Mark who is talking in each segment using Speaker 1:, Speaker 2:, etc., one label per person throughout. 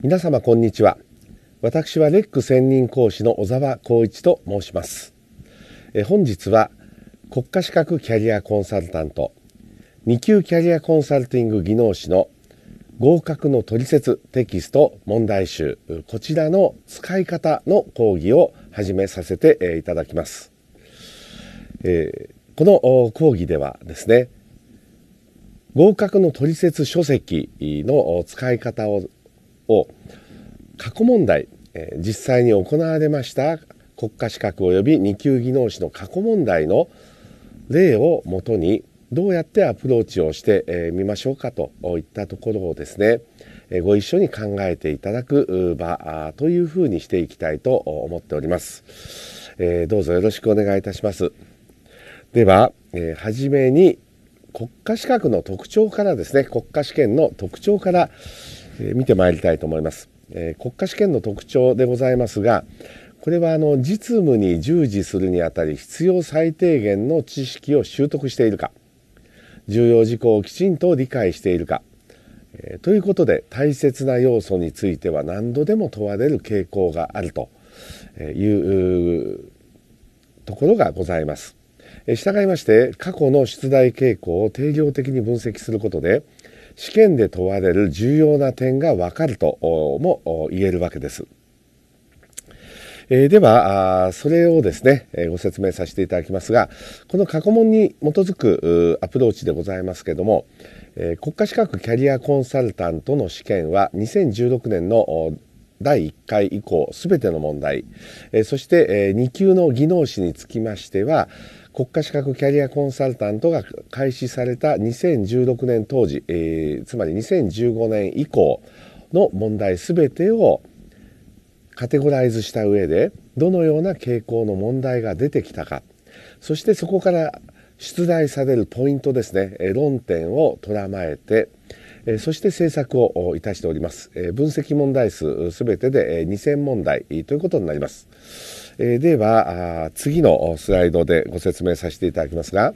Speaker 1: 皆様こんにちは私はレック専任講師の小沢光一と申しますえ本日は国家資格キャリアコンサルタント2級キャリアコンサルティング技能士の合格の取説テキスト問題集こちらの使い方の講義を始めさせていただきます、えこの講義ではですね合格の取説書籍の使い方をを過去問題、えー、実際に行われました国家資格及び2級技能士の過去問題の例をもとにどうやってアプローチをしてみましょうかといったところをですねご一緒に考えていただく場というふうにしていきたいと思っております。どうぞよろしくお願いいたします。では、はじめに国家資格の特徴からですね国家試験の特徴からえ見てまいりたいと思います、え国家試験の特徴でございますがこれはあの実務に従事するにあたり必要最低限の知識を習得しているか重要事項をきちんと理解しているか、えということで大切な要素については何度でも問われる傾向があるというところがございます。従いまして過去の出題傾向を定量的に分析することで試験で問われる重要な点がわかるとも言えるわけです。えでは、それをですね、ご説明させていただきますが、この過去問に基づくアプローチでございますけども、え国家資格キャリアコンサルタントの試験は2016年の第1回以降すべての問題、えそして、え2級の技能士につきましては国家資格キャリアコンサルタントが開始された2016年当時、えー、つまり2015年以降の問題全てをカテゴライズした上でどのような傾向の問題が出てきたかそしてそこから出題されるポイントですね論点をとらまえてそして制作をいたしております分析問題数全てで2000問題ということになります。えでは次のスライドでご説明させていただきますが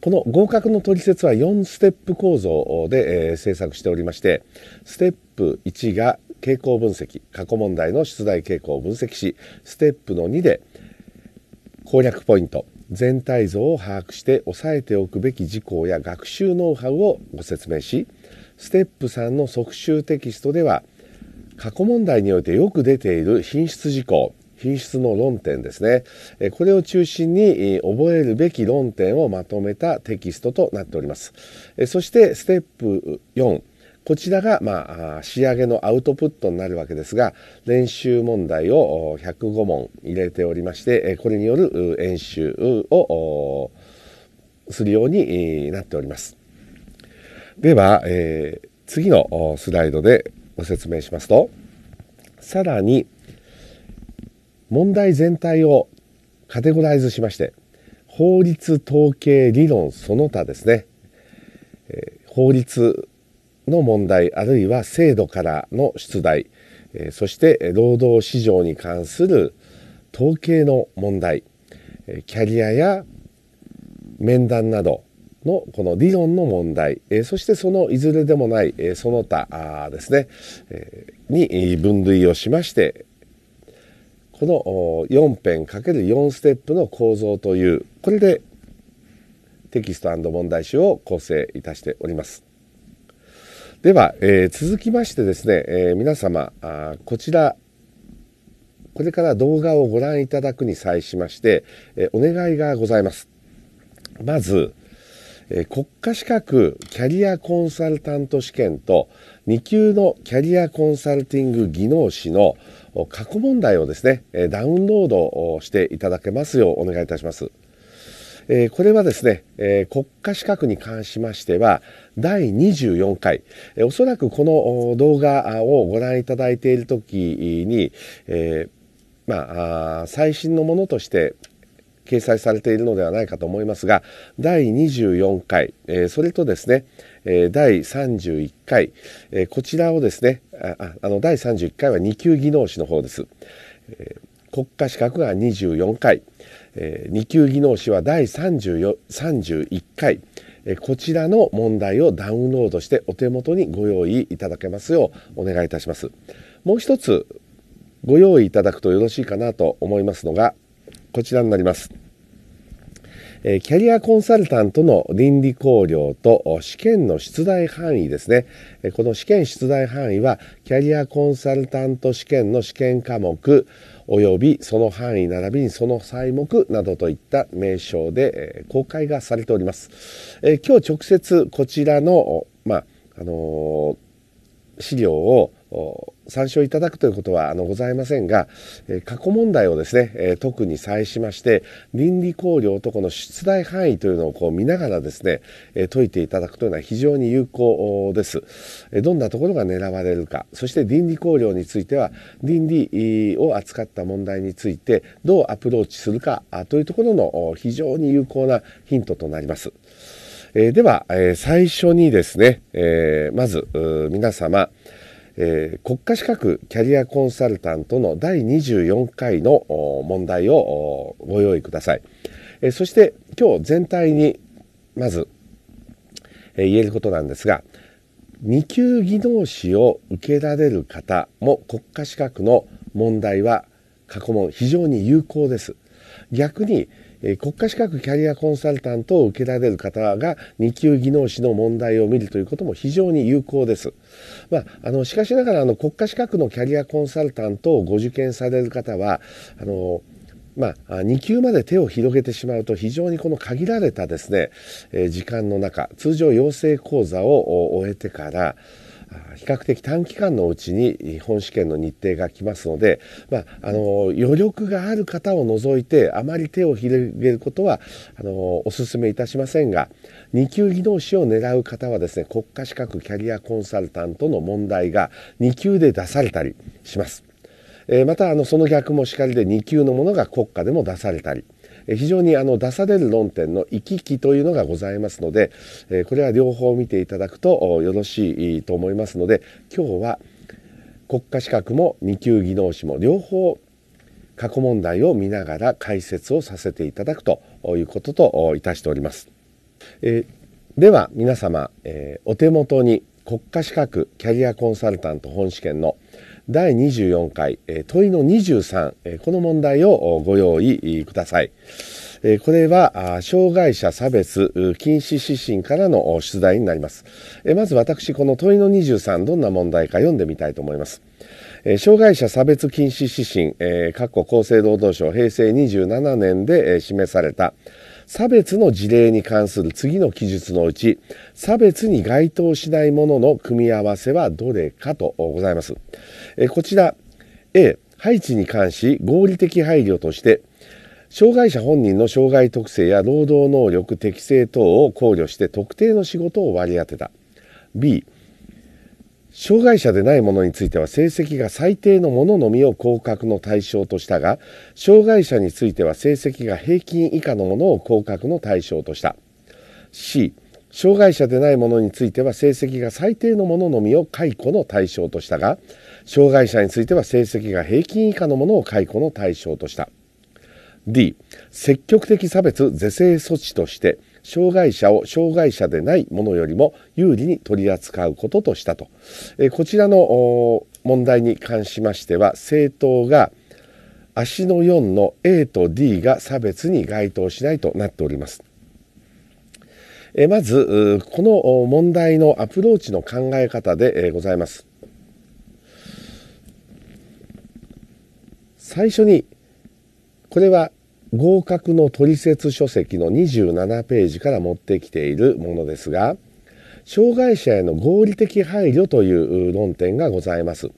Speaker 1: この合格の取説は4ステップ構造で、え制作しておりましてステップ1が傾向分析過去問題の出題傾向を分析しステップの2で攻略ポイント全体像を把握して押さえておくべき事項や学習ノウハウをご説明しステップ3の即習テキストでは過去問題においてよく出ている品質事項品質の論点ですね。これを中心に覚えるべき論点をまとめたテキストとなっております。そしてステップ4。こちらが、まあ、仕上げのアウトプットになるわけですが、練習問題を105問入れておりまして、これによる演習をするようになっております。では、え次のスライドでご説明しますと、さらに問題全体をカテゴライズしまして法律統計理論その他ですね、え法律の問題あるいは制度からの出題、えそして労働市場に関する統計の問題、えキャリアや面談などのこの理論の問題、えそしてそのいずれでもない、えその他ですね、えに分類をしましてこの4編 ×4 ステップの構造というこれでテキスト問題集を構成いたしております。では、えー、続きましてですね、えー、皆様あこちらこれから動画をご覧いただくに際しまして、えー、お願いがございます。まず、え国家資格キャリアコンサルタント試験と2級のキャリアコンサルティング技能士の過去問題をですね、ダウンロードしていただけますようお願いいたします。これはですね、国家資格に関しましては第24回、おそらくこの動画をご覧いただいている時に、まあ、最新のものとして掲載されているのではないかと思いますが第24回、えそれとですねえ第31回、えこちらをですね、ああの、第31回は2級技能士の方です。え国家資格が24回、え2級技能士は第31回、えこちらの問題をダウンロードしてお手元にご用意いただけますようお願いいたします。もう一つご用意いただくとよろしいかなと思いますのが、こちらになります。えキャリアコンサルタントの倫理考量と試験の出題範囲ですね。この試験出題範囲は、キャリアコンサルタント試験の試験科目、及びその範囲並びにその細目などといった名称で公開がされております。え今日直接こちらの、まあ、あの資料を参照いただくということはあのございませんが、え過去問題をですね、え特に際しまして倫理考慮とこの出題範囲というのをこう見ながらですね、え解いていただくというのは非常に有効です、えどんなところが狙われるかそして倫理考慮については倫理を扱った問題についてどうアプローチするかというところの非常に有効なヒントとなります。えでは、え最初にですね、えまず皆様、えー、国家資格キャリアコンサルタントの第24回の問題をご用意ください。えー、そして今日全体にまず、えー、言えることなんですが、2級技能士を受けられる方も国家資格の問題は過去問非常に有効です。逆にえ国家資格キャリアコンサルタントを受けられる方が2級技能士の問題を見るということも非常に有効です。まあ、あのしかしながらあの国家資格のキャリアコンサルタントをご受験される方はあのまあ、2級まで手を広げてしまうと非常にこの限られたですね、え時間の中、通常養成講座を終えてから、比較的短期間のうちに本試験の日程が来ますので、まあ、あの余力がある方を除いてあまり手を広げることはあのお勧めいたしませんが2級技能士を狙う方はですね国家資格キャリアコンサルタントの問題が2級で出されたりします。えまたあのその逆もしかりで2級のものが国家でも出されたり。非常にあの出される論点の行き来というのがございますので、これは両方見ていただくとよろしいと思いますので今日は国家資格も2級技能士も両方過去問題を見ながら解説をさせていただくということといたしております。えでは皆様、えお手元に国家資格キャリアコンサルタント本試験の第24回、問いの23、この問題をご用意ください。これは、障害者差別禁止指針からの出題になります。まず私、この問いの23、どんな問題か読んでみたいと思います。障害者差別禁止指針、括弧厚生労働省平成27年で示された差別の事例に関する次の記述のうち差別に該当しないものの組み合わせはどれかとございます。えこちら A 配置に関し合理的配慮として障害者本人の障害特性や労働能力適正等を考慮して特定の仕事を割り当てた B 障害者でないものについては成績が最低のもののみを降格の対象としたが障害者については成績が平均以下のものを降格の対象とした C 障害者でないものについては成績が最低のもののみを解雇の対象としたが障害者については成績が平均以下のものを解雇の対象とした D 積極的差別是正措置として障害者を障害者でないものよりも有利に取り扱うこととしたと、えこちらの問題に関しましては政党が足の4の A と D が差別に該当しないとなっております。えまずこの問題のアプローチの考え方でございます。最初にこれは合格の取説書籍の27ページから持ってきているものですが、障害者への合理的配慮という論点がございます。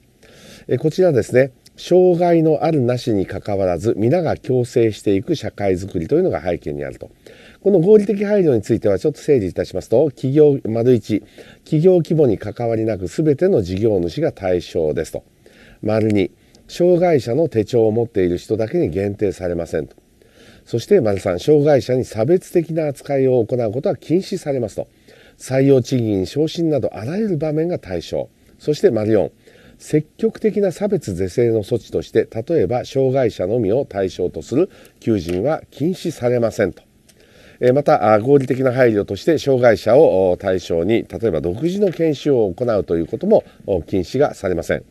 Speaker 1: こちらですね、障害のあるなしにかかわらず皆が共生していく社会づくりというのが背景にあると。この合理的配慮についてはちょっと整理いたしますと、企業、丸1、企業規模に関わりなく全ての事業主が対象ですと。丸2、障害者の手帳を持っている人だけに限定されませんと。そして丸3障害者に差別的な扱いを行うことは禁止されますと採用賃金昇進などあらゆる場面が対象そして丸4積極的な差別是正の措置として例えば障害者のみを対象とする求人は禁止されませんとまた合理的な配慮として障害者を対象に例えば独自の研修を行うということも禁止がされません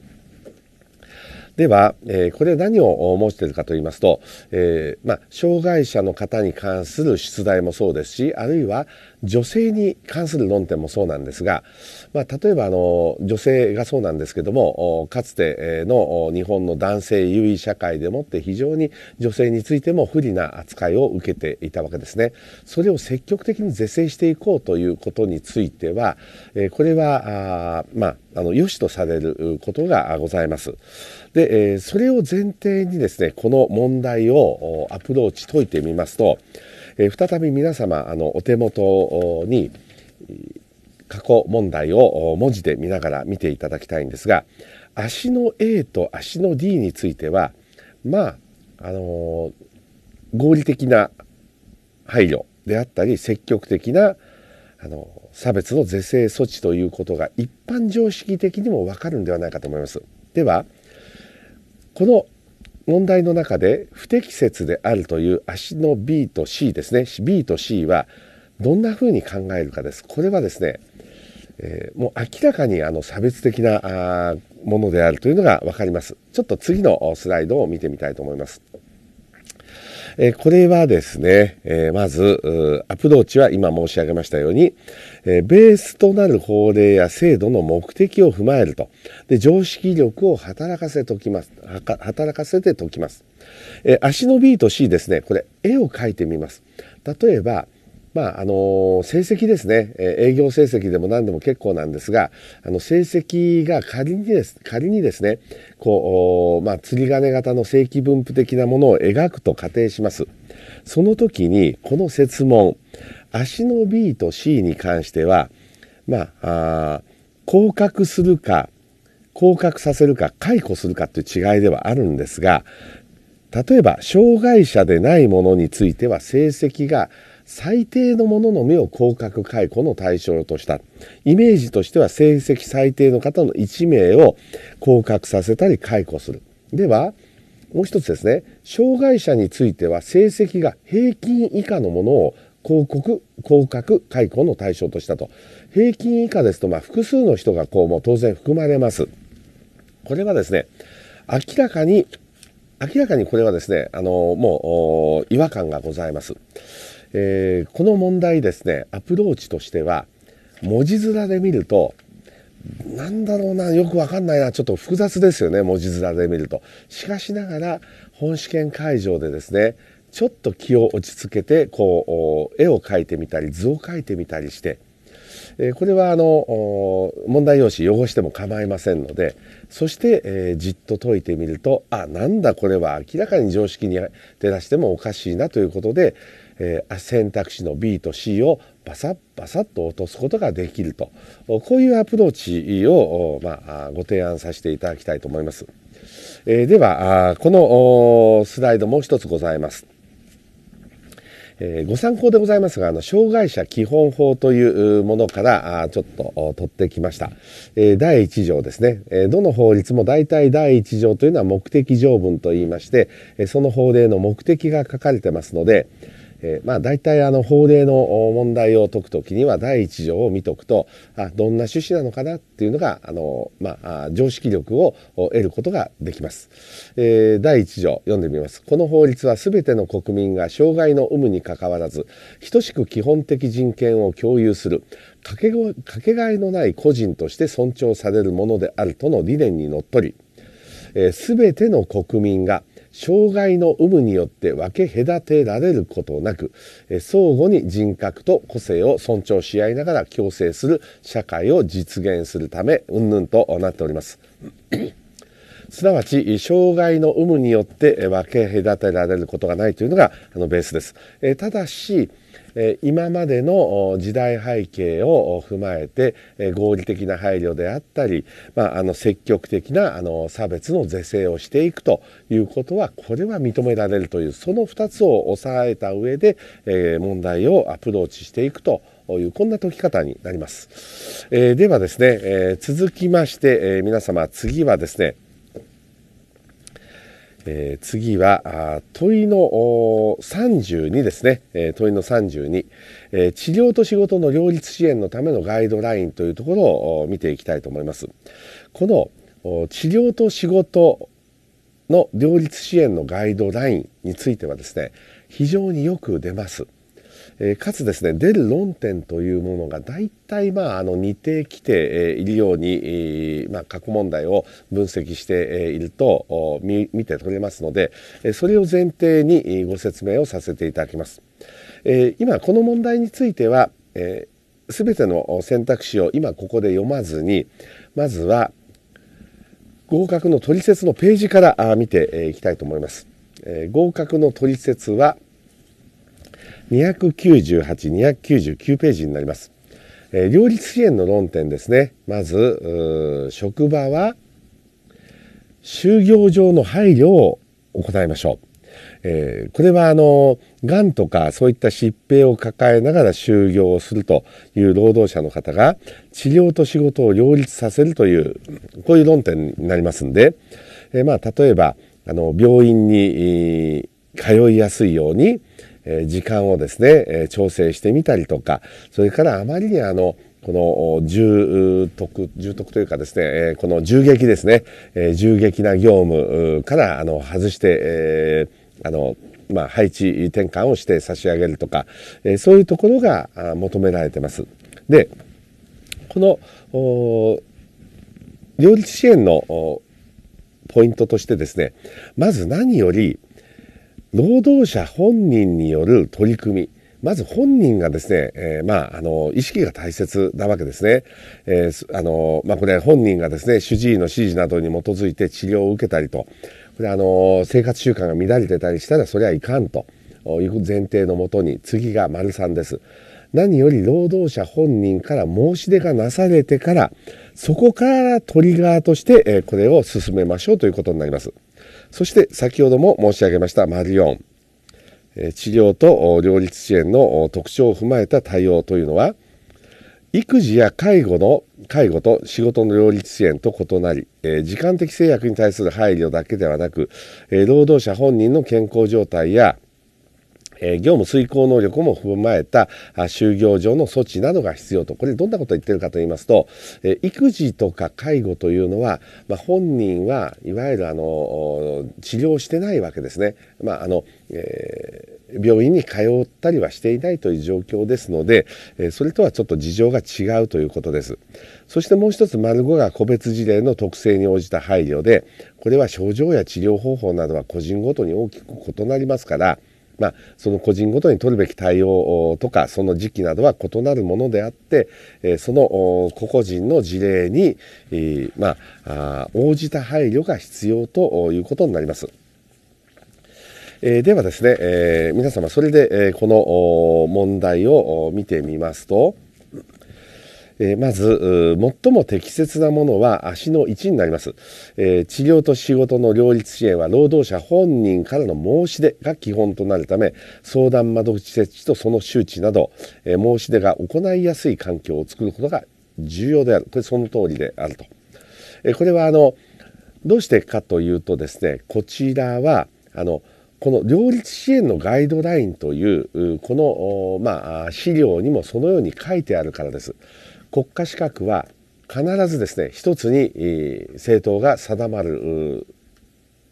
Speaker 1: では、えこれ何を申しているかと言いますと、えまあ、障害者の方に関する出題もそうですしあるいは女性に関する論点もそうなんですが、まあ、例えばあの女性がそうなんですけどもかつての日本の男性優位社会でもって非常に女性についても不利な扱いを受けていたわけですね。それを積極的に是正していこうということについてはこれはあまああの良しとされることがございます。でそれを前提にですねこの問題をアプローチ解いてみますとえ再び皆様あのお手元に過去問題を文字で見ながら見ていただきたいんですが足の A と足の D についてはまああの合理的な配慮であったり積極的なあの差別の是正措置ということが一般常識的にもわかるんではないかと思います。ではこの問題の中で不適切であるという足の B と C ですね B と C はどんなふうに考えるかですこれはですね、えー、もう明らかにあの差別的なものであるというのが分かりますちょっと次のスライドを見てみたいと思います。えこれはですね、えまず、アプローチは今申し上げましたように、えベースとなる法令や制度の目的を踏まえると。で、常識力を働かせときます。働かせて解きます。え足の B と C ですね、これ、絵を描いてみます。例えば、まあ、あの、成績ですね、営業成績でも何でも結構なんですが、あの、成績が仮にです、仮にですね、こう、まあ、釣り金型の正規分布的なものを描くと仮定します。その時に、この設問、足の B と C に関しては、まあ、あ降格するか、降格させるか、解雇するかという違いではあるんですが、例えば、障害者でないものについては成績が最低のものの目を降格解雇の対象とした。イメージとしては成績最低の方の1名を降格させたり解雇する。では、もう一つですね、障害者については成績が平均以下のものを広告、広角、解雇の対象としたと。平均以下ですと、まあ、複数の人がこうも当然含まれます。これはですね、明らかに、明らかにこれはですね、あの、もう、違和感がございます。えー、この問題ですねアプローチとしては文字面で見るとなんだろうなよくわかんないなちょっと複雑ですよね文字面で見ると。しかしながら本試験会場でですねちょっと気を落ち着けてこう絵を描いてみたり図を描いてみたりして、えー、これはあの問題用紙汚しても構いませんのでそして、えー、じっと解いてみるとあなんだこれは明らかに常識に照らしてもおかしいなということでえー、選択肢の B と C をバサッバサッと落とすことができるとこういうアプローチを、まあ、ご提案させていただきたいと思います。えー、ではこのスライドもう一つございます。ご参考でございますがあの障害者基本法というものからちょっと取ってきました、第1条ですね、どの法律も大体第1条というのは目的条文といいまして、その法令の目的が書かれてますので、えー、まあ大体あの法令の問題を解くときには第一条を見とくと、あ、どんな趣旨なのかなっていうのが、あの、まあ、常識力を得ることができます。えー、第一条読んでみます。この法律はすべての国民が障害の有無にかかわらず、等しく基本的人権を共有する、かけかけがえのない個人として尊重されるものであるとの理念にのっとり、えー、べ、ての国民が障害の有無によって分け隔てられることなく、相互に人格と個性を尊重し合いながら共生する社会を実現するため、うんぬんとなっております。すなわち、障害の有無によって分け隔てられることがないというのが、あの、ベースです。えただし、今までの時代背景を踏まえて合理的な配慮であったり、まあ、あの積極的なあの差別の是正をしていくということはこれは認められるというその2つを押さえた上で問題をアプローチしていくというこんな解き方になります。えー、ではですね、えー、続きまして、えー、皆様次はですね、えー、次は問いの32ですね、えー、問いの32、えー、治療と仕事の両立支援のためのガイドラインというところを見ていきたいと思いますこの治療と仕事の両立支援のガイドラインについてはですね非常によく出ますえかつですね、出る論点というものが大体まあ、あの、似てきているように、まあ、過去問題を分析していると見て取れますので、それを前提にご説明をさせていただきます。え今、この問題については、え全ての選択肢を今ここで読まずに、まずは、合格の取説のページから見ていきたいと思います。合格の取説は、298、299ページになります。えー、両立支援の論点ですね。まず、職場は就業上の配慮を行いましょう。えー、これはあのがんとかそういった疾病を抱えながら就業をするという労働者の方が治療と仕事を両立させるというこういう論点になりますんで、えー、まあ、例えばあの病院に通いやすいようにえ時間をですね、え調整してみたりとか、それからあまりにあの、この重篤、重篤というかですね、この銃撃ですね、銃撃な業務からあの外して、あの、まあ、配置転換をして差し上げるとか、そういうところが求められてます。で、この、両立支援のポイントとしてですね、まず何より、労働者本人による取り組み、まず本人がですね、えー、まあ、あの、意識が大切なわけですね。えー、あの、まあ、これ本人がですね、主治医の指示などに基づいて治療を受けたりと、これあの、生活習慣が乱れてたりしたら、それはいかんという前提のもとに、次が丸3です。何より労働者本人から申し出がなされてから、そこからトリガーとして、えこれを進めましょうということになります。そして先ほども申し上げましたマリオン。治療と両立支援の特徴を踏まえた対応というのは、育児や介護の介護と仕事の両立支援と異なり、え時間的制約に対する配慮だけではなく、え労働者本人の健康状態やえ業務遂行能力も踏まえた就業上の措置などが必要とこれどんなことを言ってるかと言いますと、え育児とか介護というのは、まあ、本人はいわゆるあの治療してないわけですね。まああのえー病院に通ったりはしていないという状況ですので、それとはちょっと事情が違うということです。そしてもう一つ、丸5が個別事例の特性に応じた配慮で、これは症状や治療方法などは個人ごとに大きく異なりますから、まあ、その個人ごとに取るべき対応とかその時期などは異なるものであってその個々人の事例に、まあ、応じた配慮が必要ということになります。えではですね、え皆様それで、えこの問題を見てみますと、えまず最も適切なものは足の1になります、え治療と仕事の両立支援は労働者本人からの申し出が基本となるため相談窓口設置とその周知など、え申し出が行いやすい環境を作ることが重要であるこれその通りであると、えこれはあのどうしてかというとですねこちらはあのこの両立支援のガイドラインというこの、まあ、資料にもそのように書いてあるからです。国家資格は必ずですね一つに政党が定まる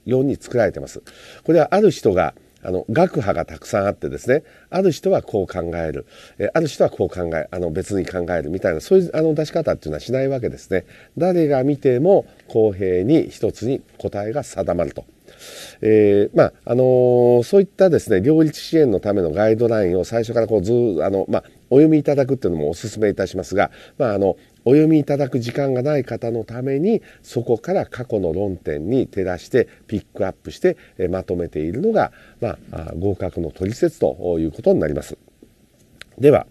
Speaker 1: ように作られてます。これはある人があの学派がたくさんあってですねある人はこう考えるえある人はこう考えあの別に考えるみたいなそういうあの出し方っていうのはしないわけですね誰が見ても公平に一つに答えが定まると。えー、まああのー、そういったですね両立支援のためのガイドラインを最初からこうずあの、まあ、お読みいただくっていうのもおすすめいたしますが、まあ、あのお読みいただく時間がない方のためにそこから過去の論点に照らしてピックアップしてまとめているのが、まあ、合格の取説ということになります。では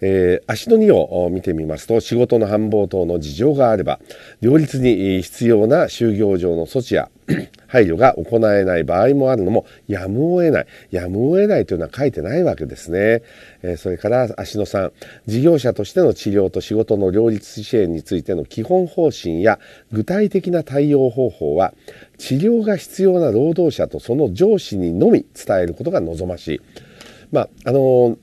Speaker 1: えー、足の2を見てみますと仕事の繁忙等の事情があれば両立に必要な就業上の措置や 配慮が行えない場合もあるのもやむを得ない。やむを得ないというのは書いてないわけですね。えー、それから足野さん、事業者としての治療と仕事の両立支援についての基本方針や具体的な対応方法は治療が必要な労働者とその上司にのみ伝えることが望ましい。まあ、あのー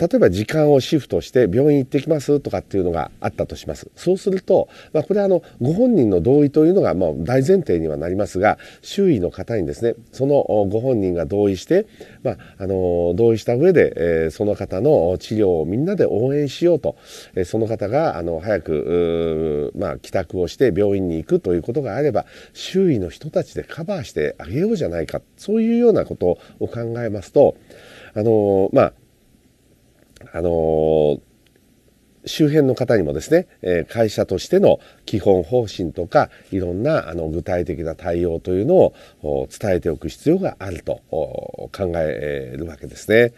Speaker 1: 例えば時間をシフトして病院行ってきますとかっていうのがあったとします。そうすると、まあ、これはあのご本人の同意というのがもう大前提にはなりますが周囲の方にですねそのご本人が同意して、まあ、あの同意した上で、えー、その方の治療をみんなで応援しようと、えー、その方があの早く、まあ、帰宅をして病院に行くということがあれば周囲の人たちでカバーしてあげようじゃないかそういうようなことを考えますとあのまああのー、周辺の方にもですね、え会社としての基本方針とかいろんなあの具体的な対応というのを伝えておく必要があると考えるわけですね。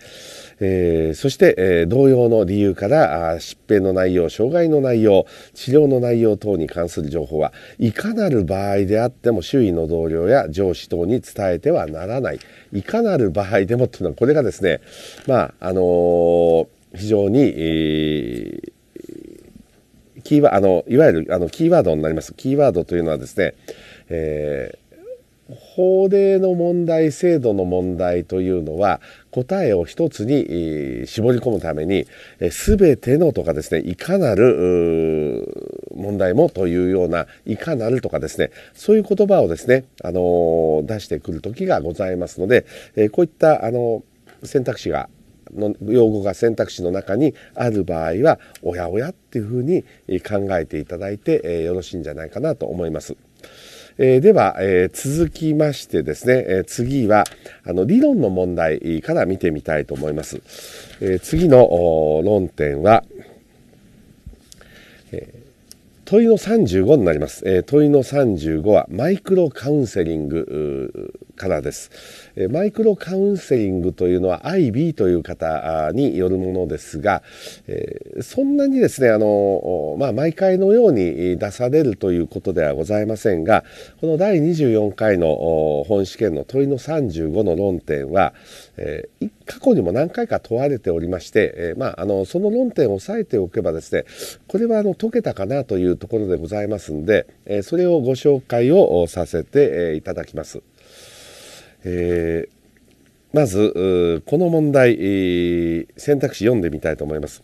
Speaker 1: えー、そして、えー、同様の理由から疾病の内容障害の内容治療の内容等に関する情報はいかなる場合であっても周囲の同僚や上司等に伝えてはならないいかなる場合でもというのはこれがですねまああのー、非常に、えーキーワあのいわゆるあのキーワードになります。キーワードというのはですね、えー法令の問題制度の問題というのは答えを一つに絞り込むために全てのとかですねいかなる問題もというようないかなるとかですねそういう言葉をですねあの出してくる時がございますのでこういったあの選択肢がの用語が選択肢の中にある場合はおやおやっていうふうに考えていただいてよろしいんじゃないかなと思います。えー、では、えー、続きましてですね、えー、次は、あの、理論の問題から見てみたいと思います。え次の論点は、え問いの35になります。え問いの35は、マイクロカウンセリングからです。マイクロカウンセリングというのは IB という方によるものですが、そんなにですね、あの、まあ、毎回のように出されるということではございませんが、この第24回の本試験の問いの35の論点は、過去にも何回か問われておりまして、えまあ、あの、その論点を押さえておけばですね、これはあの、解けたかなというところでございますんで、えそれをご紹介をさせていただきます。えー、まず、この問題、選択肢読んでみたいと思います。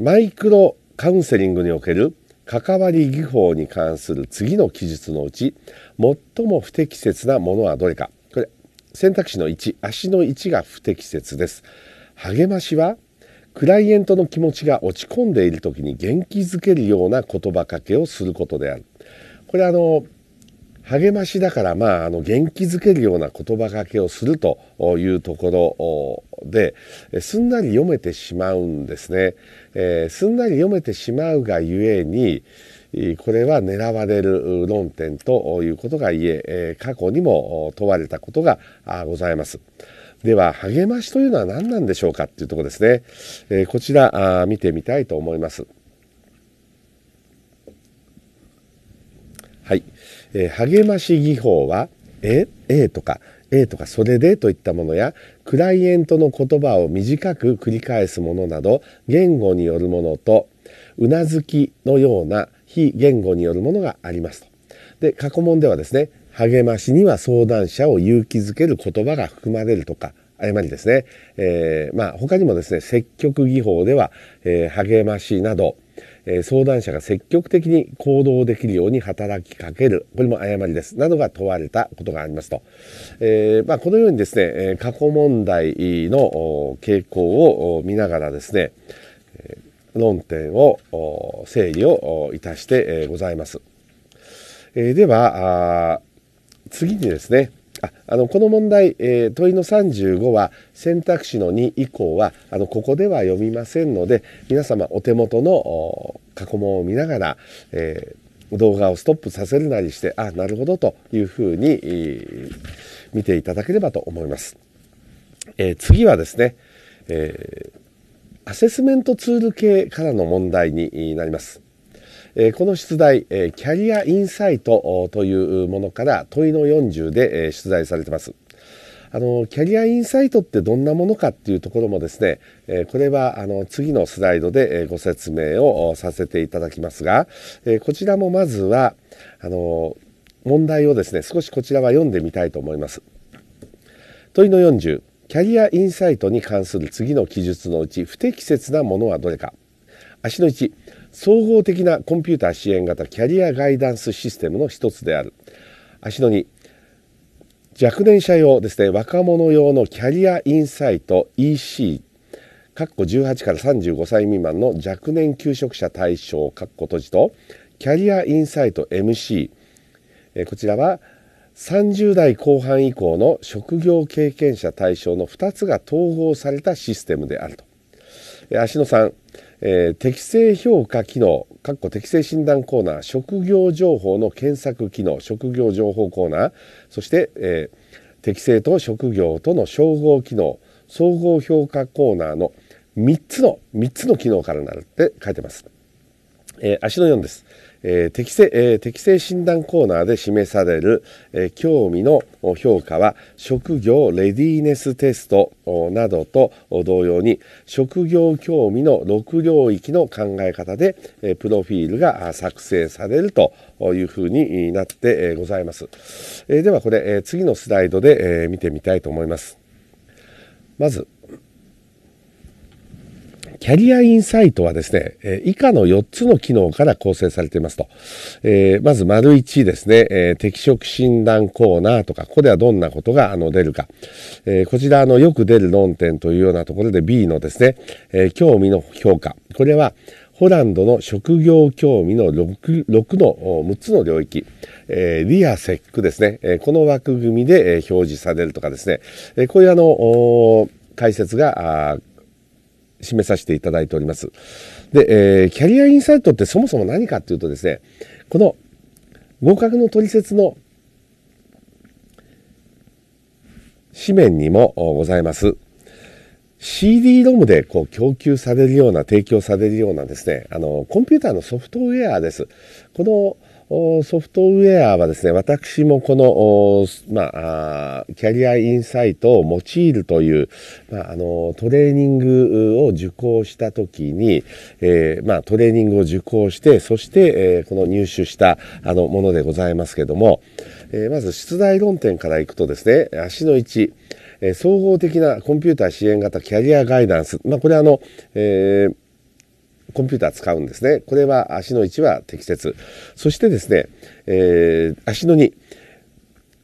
Speaker 1: マイクロカウンセリングにおける関わり技法に関する次の記述のうち、最も不適切なものはどれか。これ、選択肢の1、足の1が不適切です。励ましは、クライエントの気持ちが落ち込んでいる時に元気づけるような言葉かけをすることである。これあの励ましだから、まあ、あの元気づけるような言葉がけをするというところですんなり読めてしまうんですね。えー、すんなり読めてしまうがゆえにこれは狙われる論点ということが言え過去にも問われたことがございます。では励ましというのは何なんでしょうかっていうとこですね。えこちら見てみたいと思います。えー、励まし技法は、え、えとか、えとか、それでといったものや、クライエントの言葉を短く繰り返すものなど、言語によるものと、うなずきのような非言語によるものがありますと。で、過去問ではですね、励ましには相談者を勇気づける言葉が含まれるとか、誤りですね。えー、まあ、他にもですね、積極技法では、えー、励ましなど、え相談者が積極的に行動できるように働きかける、これも誤りです、などが問われたことがありますと。えー、まあ、このようにですね、過去問題の傾向を見ながらですね、論点を整理をいたしてございます。えでは、次にですね、ああのこの問題、えー、問いの35は選択肢の2以降はあのここでは読みませんので皆様お手元の過去問を見ながら、えー、動画をストップさせるなりしてあなるほどというふうに、えー、見ていただければと思います。え次はですね、えアセスメントツール系からの問題になります。えこの出題、えキャリアインサイトというものから問いの40で、え出題されてます。あのキャリアインサイトってどんなものかっていうところもですね、えこれはあの次のスライドで、えご説明をさせていただきますが、えこちらもまずはあの問題をですね少しこちらは読んでみたいと思います。問いの40キャリアインサイトに関する次の記述のうち不適切なものはどれか足の1総合的なコンピューター支援型キャリアガイダンスシステムの一つである足の2若年者用ですね若者用のキャリアインサイト EC かっこ18から35歳未満の若年求職者対象かっ閉じとキャリアインサイト MC こちらは30代後半以降の職業経験者対象の2つが統合されたシステムであると。足野さんえー、適正評価機能、かっこ適正診断コーナー、職業情報の検索機能、職業情報コーナー、そして、えー、適正と職業との照合機能、総合評価コーナーの3つの、3つの機能からなるって書いてます。えー、足の4です。えー、適正、えー、適正診断コーナーで示される、えー、興味の評価は職業レディーネステストなどと同様に職業興味の6領域の考え方で、えプロフィールが作成されるというふうになってございます。えではこれ、え次のスライドで、え見てみたいと思います。まずキャリアインサイトはですね、え以下の4つの機能から構成されていますと。えー、まず、丸1ですね、えー、適職診断コーナーとか、ここではどんなことがあの出るか。えー、こちら、あの、よく出る論点というようなところで B のですね、え興味の評価。これは、ホランドの職業興味の 6, 6の6つの領域、えー、リアセックですね、えこの枠組みで、え表示されるとかですね、えこういうあの解説が示させていただいております。で、えー、キャリアインサイトってそもそも何かっていうとですね、この合格の取説の紙面にもございます。CD ロムでこう供給されるような、提供されるようなですね、あの、コンピューターのソフトウェアです。このソフトウェアはですね、私もこの、まあ、キャリアインサイトを用いるという、まあ、あの、トレーニングを受講した時に、えー、まあ、トレーニングを受講して、そして、えー、この入手した、あの、ものでございますけども、えー、まず出題論点からいくとですね、足の1、え総合的なコンピューター支援型キャリアガイダンス。まあ、これあの、えーコンピューター使うんですね。これは足の1は適切。そしてですね、えー、足の2、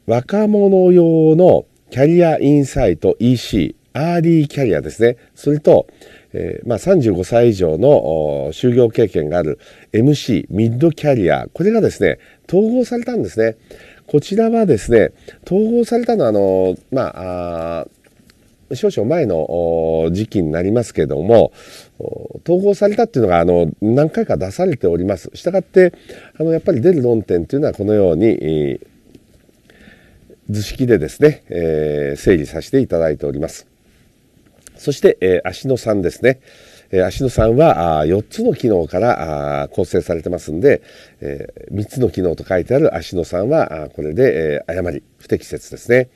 Speaker 1: 若者用のキャリアインサイト EC、アーリーキャリアですね。それと、えー、まあ、35歳以上の就業経験がある MC、ミッドキャリア、これがですね、統合されたんですね。こちらはですね、統合されたのは、あの、まあ、あ少々前の時期になりますけれども、統合されたっていうのがあの何回か出されております。したがってあのやっぱり出る論点というのはこのように、図式でですね、えー、整理させていただいております。そして、えー、足の3ですね。えー、足の3はあ4つの機能からあ構成されてますんで、えー、3つの機能と書いてある足の3はあこれで、えー、誤り、不適切ですね。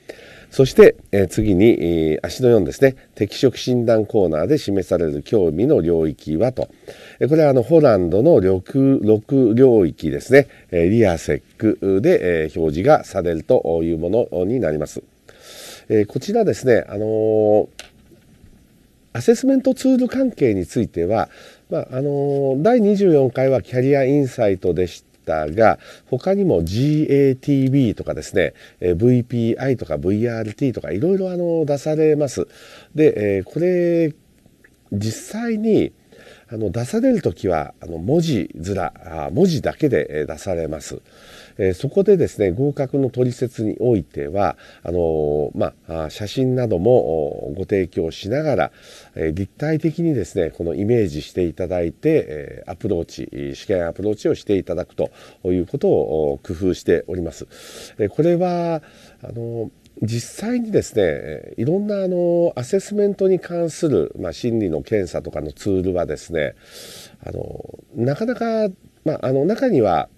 Speaker 1: そして、え次に、えー、足の4ですね。適色診断コーナーで示される興味の領域はと。えこれはあの、ホランドの6、6領域ですね。えリアセックで、え表示がされるというものになります。えこちらですね、あのー、アセスメントツール関係については、まあ、あのー、第24回はキャリアインサイトでした。したが他にも GATB とかですね VPI とか VRT とかいろいろあの出されます。で、えこれ実際にあの出される時はあの文字面文字だけで出されます。えそこでですね、合格の取説においては、あのまあ、写真などもご提供しながら、え立体的にですね、このイメージしていただいて、えアプローチ、試験アプローチをしていただくということを工夫しております。えこれは、あの実際にですねいろんなあのアセスメントに関する、まあ、心理の検査とかのツールはですねあのなかなか、まあ、あの中には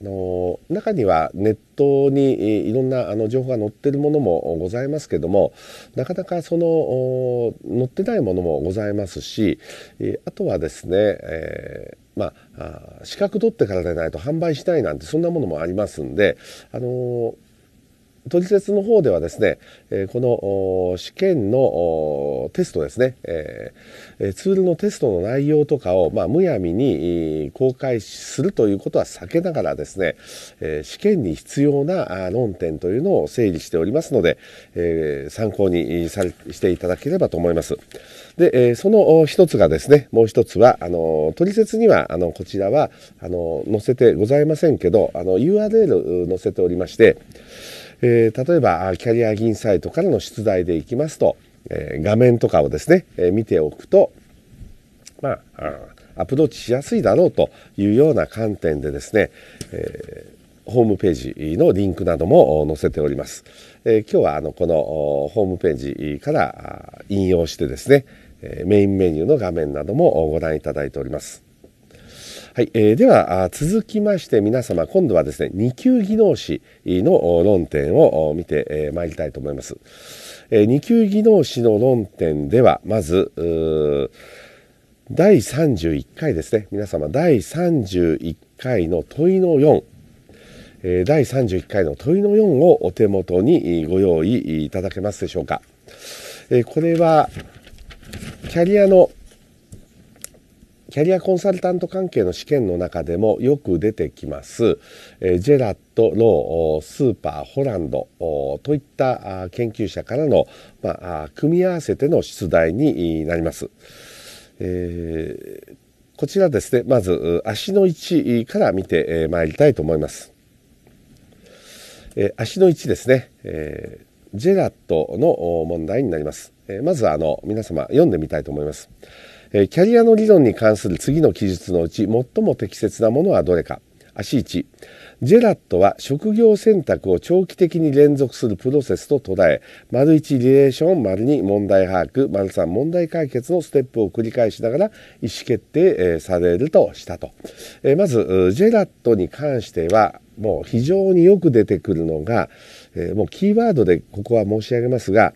Speaker 1: あの中にはネットにいろんなあの情報が載ってるものもございますけどもなかなかその載ってないものもございますしあとはですね、えーまあ、資格取ってからでないと販売しないなんてそんなものもありますんで、あのー、取説の方ではですね、この試験のテストですね、ツールのテストの内容とかを、まあ、むやみに公開するということは避けながらですね、試験に必要な論点というのを整理しておりますので、参考にされしていただければと思います。で、その一つがですね、もう一つは、あの、取説には、あの、こちらは、あの、載せてございませんけど、あの、URL 載せておりまして、えー、例えばキャリア銀サイトからの出題でいきますと、えー、画面とかをですね、え見ておくと、まあ、アプローチしやすいだろうというような観点でですね、えホームページのリンクなども載せております。え今日はあのこのホームページから引用してですね、メインメニューの画面などもご覧いただいております。はい、えー、では続きまして皆様今度はですね二級技能士の論点を見て、えまいりたいと思います。えー、二級技能士の論点ではまず第31回ですね皆様第31回の問いの4第31回の問いの4をお手元にご用意いただけますでしょうか。これはキャリアのキャリアコンサルタント関係の試験の中でもよく出てきます、えジェラット、ロー、スーパー、ホランドといった研究者からの、まあ、組み合わせての出題になります。えー、こちらですね、まず足の位置から見てまいりたいと思います。え足の位置ですね、えジェラットの問題になります。えまずあの皆様読んでみたいと思います。キャリアの理論に関する次の記述のうち最も適切なものはどれか足1ジェラットは職業選択を長期的に連続するプロセスと捉え、丸1リレーション、丸2問題把握、丸3問題解決のステップを繰り返しながら意思決定されるとしたと。まず、ジェラットに関しては、もう非常によく出てくるのが、もうキーワードでここは申し上げますが、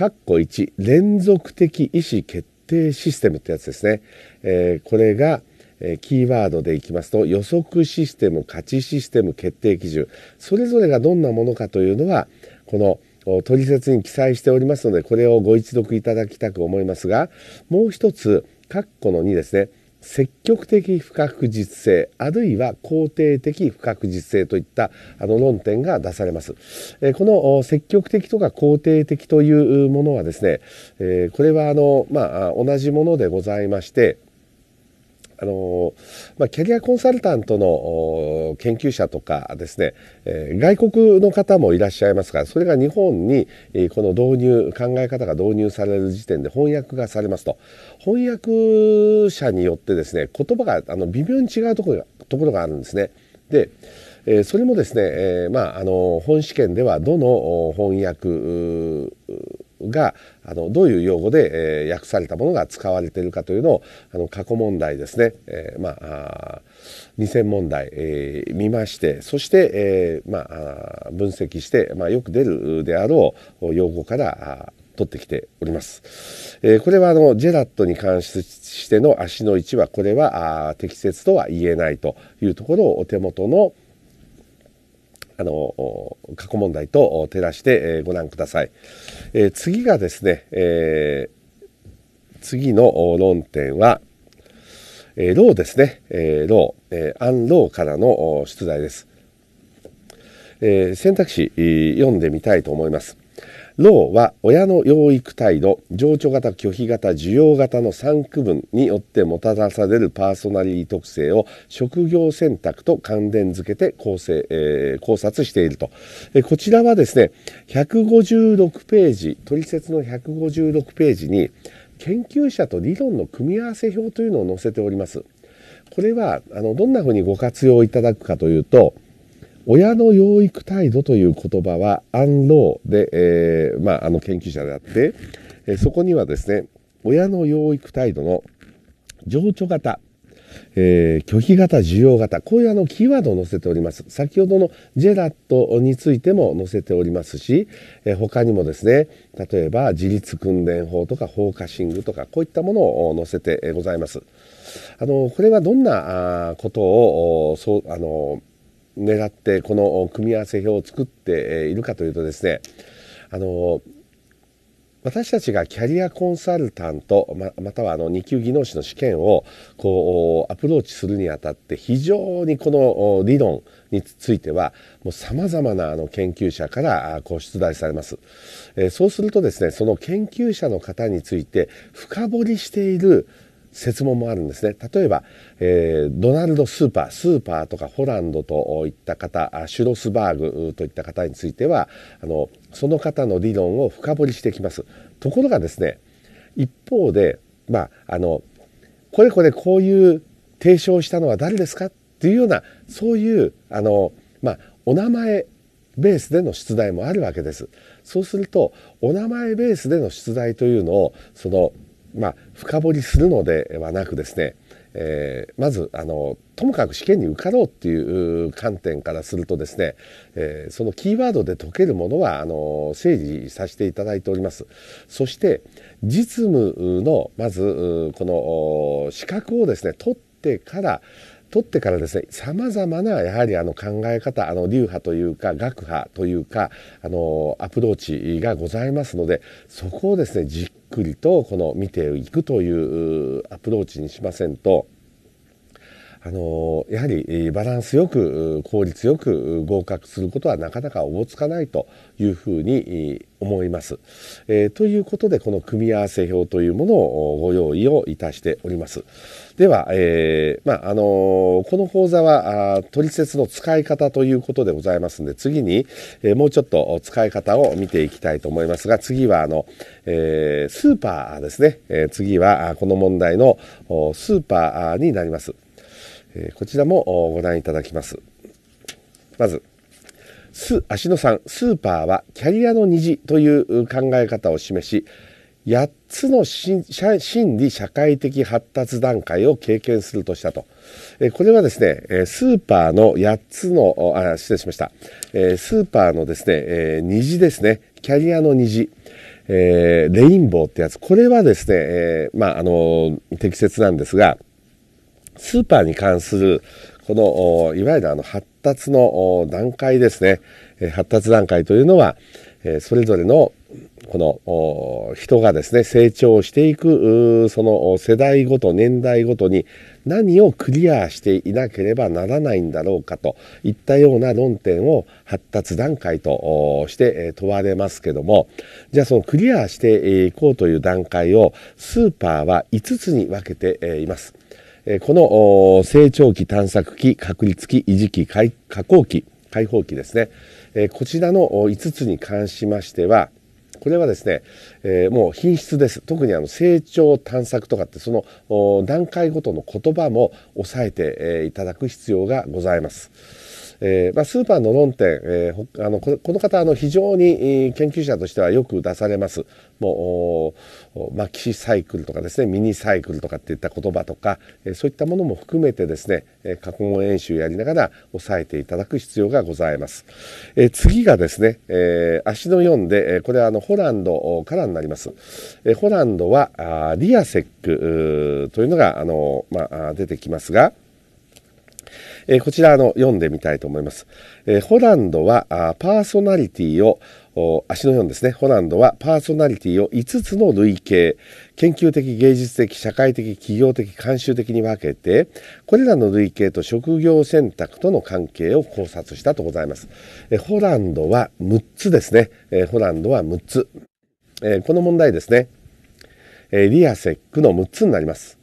Speaker 1: かっこ1、連続的意思決定システムってやつですね。えー、これが、えー、キーワードでいきますと、予測システム、価値システム、決定基準。それぞれがどんなものかというのは、この、取説に記載しておりますので、これをご一読いただきたく思いますが、もう一つ、括弧の2ですね。積極的不確実性あるいは肯定的不確実性といったあの論点が出されます。えこの積極的とか肯定的というものはですね、えこれはあの、まあ、同じものでございましてあの、まあ、キャリアコンサルタントの研究者とかですね、え外国の方もいらっしゃいますが、それが日本に、えこの導入、考え方が導入される時点で翻訳がされますと、翻訳者によってですね、言葉があの微妙に違うところがところがあるんですね。で、えそれもですね、えまあ、あの本試験ではどの翻訳があのどういう用語で、えー、訳されたものが使われているかというのをあの過去問題ですね、えー、まあ2000問題、えー、見ましてそして、えー、まあ分析して、まあ、よく出るであろう用語から取ってきております。えー、これはあのジェラットに関しての足の位置はこれは適切とは言えないというところをお手元のあの過去問題と照らして、えご覧ください、え次がですね、え次の論点は、えー、ローですね、えー、ロー、えー、アンローからの出題です、えー、選択肢、読んでみたいと思います脳は親の養育態度情緒型拒否型需要型の3区分によってもたらされるパーソナリティ特性を職業選択と関連づけて構成、えー、考察していると、えこちらはですね156ページ取説の156ページに研究者と理論の組み合わせ表というのを載せております。これはあのどんなふうにご活用いただくかというと親の養育態度という言葉は、安老で、えー、まあ、あの研究者であって、えそこにはですね、親の養育態度の情緒型、えー、拒否型、需要型、こういうあのキーワードを載せております。先ほどのジェラットについても載せておりますし、えー、他にもですね、例えば自立訓練法とかフォーカシングとか、こういったものを載せてございます。あの、これはどんなことを、そう、あの、狙ってこの組み合わせ表を作っているかというとですねあの私たちがキャリアコンサルタントまたはあの2級技能士の試験をこうアプローチするにあたって非常にこの理論についてはもう様々なあの研究者からこう出題されます、えそうするとですねその研究者の方について深掘りしている設問もあるんですね。例えば、えー、ドナルド・スーパー、スーパーとかホランドといった方、シュロスバーグといった方については、あの、その方の理論を深掘りしてきます。ところがですね、一方で、まあ、あの、これこれこういう提唱したのは誰ですかっていうような、そういう、あの、まあ、お名前ベースでの出題もあるわけです。そうすると、お名前ベースでの出題というのを、その、まあ、深掘りするのではなくですね、えー、まずあのともかく試験に受かろうっていう観点からするとですね、えー、そのキーワードで解けるものはあの整理させていただいておりますそして実務のまずこの資格をですね取ってから取ってからですね、様々なやはりあの考え方、あの流派というか、学派というか、あのアプローチがございますので、そこをですね、じっくりとこの見ていくというアプローチにしませんとあのやはりバランスよく効率よく合格することはなかなかおぼつかないというふうに思います。えー、ということでこの組み合わせ表というものをご用意をいたしております。では、えー、まあ、あのー、この講座は、取説の使い方ということでございますんで、次に、えー、もうちょっと使い方を見ていきたいと思いますが、次は、あの、えー、スーパーですね。え次は、この問題のスーパーになります。えこちらもご覧いただきます。まず、す、足野さん、スーパーはキャリアの虹という考え方を示し、8つの心理社会的発達段階を経験するとしたと。これはですね、スーパーの8つの、あ失礼しました。スーパーのですね、虹ですね、キャリアの虹。えレインボーってやつ。これはですね、えまあ、あの適切なんですが、スーパーに関する、この、いわゆるあの発達の段階ですね。発達段階というのは、えそれぞれのこの人がですね成長していくその世代ごと年代ごとに何をクリアしていなければならないんだろうかといったような論点を発達段階として問われますけどもじゃあそのクリアしていこうという段階をスーパーは5つに分けています。この成長期探索期確率期維持期下降期開放期ですねえこちらの5つに関しましては、これはですね、えー、もう品質です。特にあの成長探索とかってその段階ごとの言葉も押さえて、いただく必要がございます。えー、まあ、スーパーの論点、えあのこの方あの非常に研究者としてはよく出されます。もうマキシサイクルとかですね、ミニサイクルとかっていった言葉とか、そういったものも含めてですね、過去問演習やりながら押さえていただく必要がございます。え次がですね、え足の4で、これはあのホランドからになります。えホランドはリアセックというのがあの、まあ、出てきますが、えー、こちらの読んでみたいと思います。えー、ホランドはあパーソナリティを足の4ですねホランドはパーソナリティを5つの類型研究的芸術的社会的企業的慣習的に分けてこれらの類型と職業選択との関係を考察したとございますえホランドは6つですねえホランドは6つえこの問題ですねリアセックの6つになります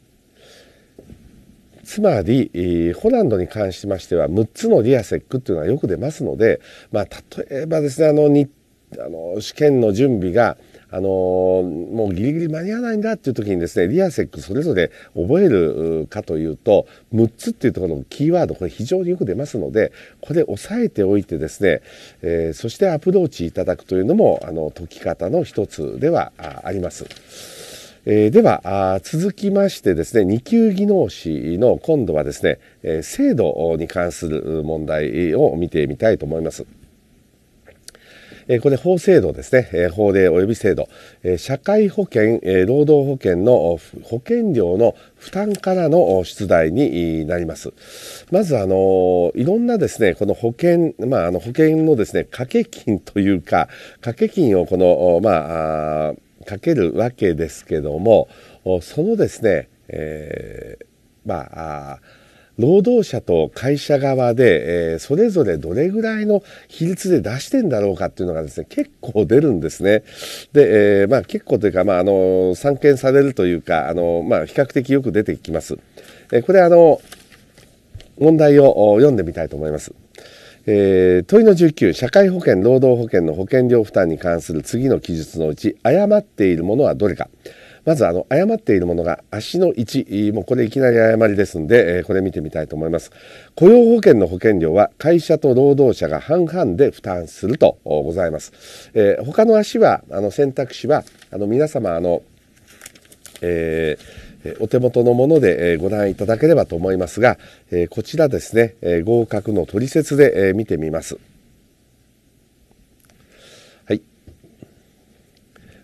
Speaker 1: つまり、ホランドに関しましては6つのリアセックっていうのはよく出ますので、まあ、例えばですねあのにあの試験の準備があのもうギリギリ間に合わないんだっていう時にですねリアセックそれぞれ覚えるかというと6つっていうところのキーワードこれ非常によく出ますのでこれ押さえておいてですね、えー、そしてアプローチいただくというのもあの解き方の一つではあります。えー、では続きましてですね二級技能士の今度はですね、えー、制度に関する問題を見てみたいと思います。えここれ法制度ですね、え法令及び制度、え社会保険、え労働保険の保険料の負担からの出題になります。まず、あの、いろんなですね、この保険、まあ、あの保険のですね、掛け金というか、掛け金をこの、まあ、かけるわけですけどもそのですね、えー、まあ労働者と会社側で、えー、それぞれどれぐらいの比率で出してんだろうかっていうのがですね結構出るんですね。で、えー、まあ、結構というか、まあ、あの散見されるというかあの、まあ、比較的よく出てきます。えこれあの問題を読んでみたいと思います。えー、問いの19社会保険労働保険の保険料負担に関する次の記述のうち誤っているものはどれかまずあの誤っているものが足の1もうこれいきなり誤りですんで、えー、これ見てみたいと思います雇用保険の保険料は会社と労働者が半々で負担するとございます、えー、他の足はあの選択肢はあの皆様あの、えーお手元のものでご覧いただければと思いますが、こちらですね、合格の取説で見てみます。はい。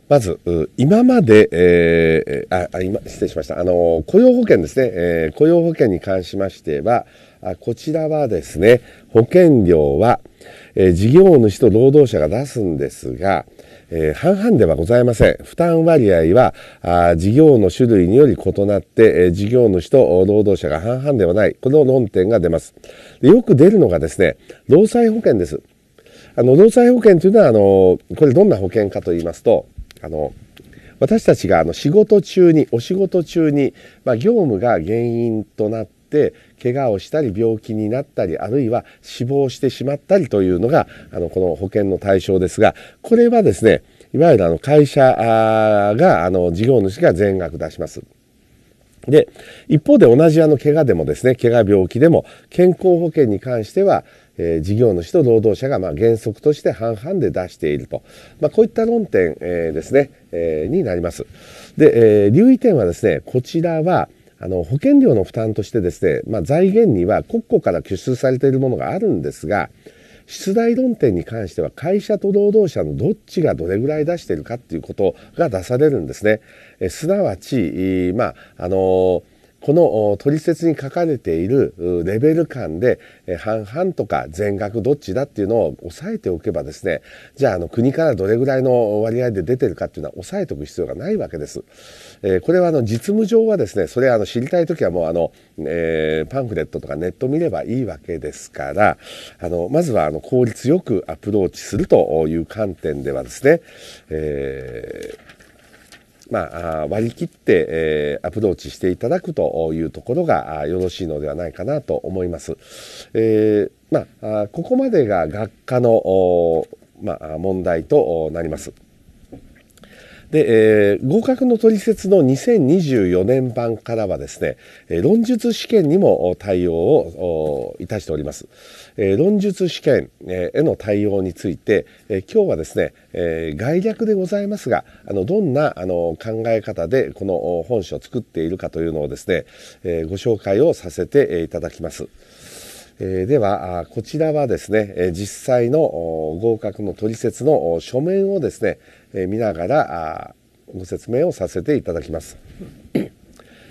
Speaker 1: まず、今まで、えー、あ、今、失礼しました。あの、雇用保険ですね、え雇用保険に関しましては、こちらはですね、保険料は、え事業主と労働者が出すんですが、えー、半々ではございません。負担割合は、あ事業の種類により異なって、えー、事業主と労働者が半々ではない。この論点が出ます。でよく出るのがですね、労災保険です。あの、労災保険というのは、あの、これどんな保険かと言いますと、あの、私たちがあの仕事中に、お仕事中に、まあ、業務が原因となっって怪我をしたり病気になったりあるいは死亡してしまったりというのがあのこの保険の対象ですがこれはですねいわゆるあの会社があの事業主が全額出します。で一方で同じあの怪我でもですね怪我病気でも健康保険に関してはえー、事業主と労働者がまあ原則として半々で出していると、まあ、こういった論点、えー、ですね、えー、になります。で、え留意点はですねこちらはあの、保険料の負担としてですね、まあ、財源には国庫から拠出されているものがあるんですが、出題論点に関しては会社と労働者のどっちがどれぐらい出しているかということが出されるんですね。えすなわち、まあ、あのーこの取説に書かれているレベル間で半々とか全額どっちだっていうのを抑えておけばですねじゃああの国からどれぐらいの割合で出てるかっていうのは抑えておく必要がないわけです。えー、これはあの実務上はですねそれあの知りたい時はもうあの、えー、パンフレットとかネット見ればいいわけですからあのまずはあの効率よくアプローチするという観点ではですね、えーまあ、割り切って、えー、アプローチしていただくというところがよろしいのではないかなと思います。えー、まあ、ここまでが学科の、まあ、問題となります。で、えー、合格の取説の2024年版からはですね、え論述試験にも対応をいたしております。えー、論述試験への対応について、えー、今日はですね、えー、概略でございますが、あの、どんな、あの、考え方でこの本書を作っているかというのをですね、えご紹介をさせていただきます。えでは、こちらはですね、実際の合格の取説の書面をですね、え見ながらご説明をさせていただきます。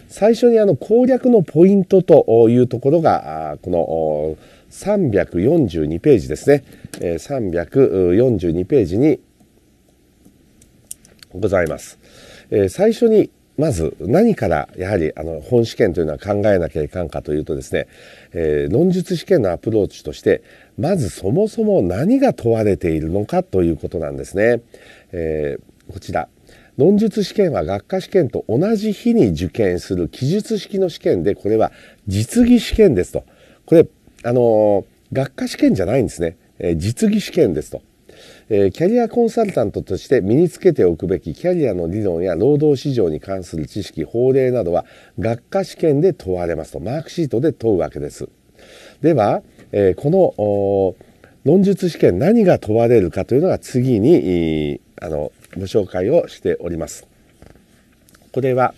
Speaker 1: 最初にあの攻略のポイントというところがこの342ページですね342ページにございます。最初にまず何からやはりあの本試験というのは考えなきゃいかんかというとですね、えー、論述試験のアプローチとしてまずそもそも何が問われているのかということなんですね。えー、こちら論述試験は学科試験と同じ日に受験する記述式の試験でこれは実技試験ですとこれあのー、学科試験じゃないんですね、えー、実技試験ですと。えキャリアコンサルタントとして身につけておくべきキャリアの理論や労働市場に関する知識、法令などは学科試験で問われますと、マークシートで問うわけです。では、えこの論述試験何が問われるかというのが次に、あの、ご紹介をしております。これは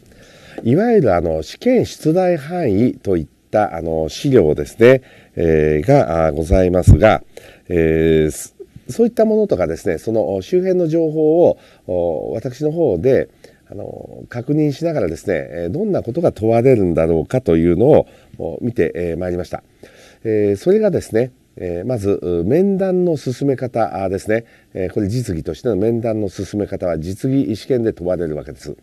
Speaker 1: いわゆるあの試験出題範囲といったあの資料ですね、えー、がございますが、えー、そういったものとかですね、その周辺の情報を私の方であの確認しながらですね、どんなことが問われるんだろうかというのを見てまいりました。それがですね、まず面談の進め方ですね。これ実技としての面談の進め方は実技試験で問われるわけです。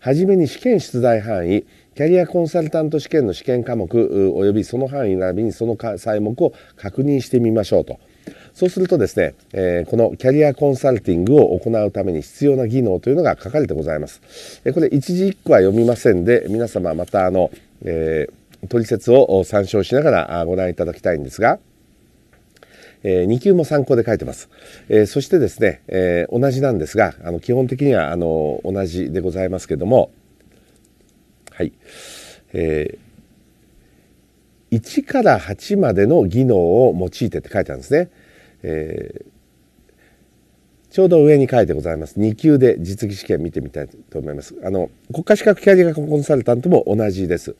Speaker 1: はじめに試験出題範囲、キャリアコンサルタント試験の試験科目及びその範囲並びにその細目を確認してみましょうと。そうするとですね、えー、このキャリアコンサルティングを行うために必要な技能というのが書かれてございます。えこれ一字一句は読みませんで、皆様またあの、えー、取説を参照しながらご覧いただきたいんですが、えー、2級も参考で書いてます。えー、そしてですね、えー、同じなんですが、あの基本的にはあの同じでございますけども、はい。えー1から8までの技能を用いてって書いてあるんですね。えー、ちょうど上に書いてございます。2級で実技試験見てみたいと思います。あの、国家資格キャリアコンサルタントも同じです。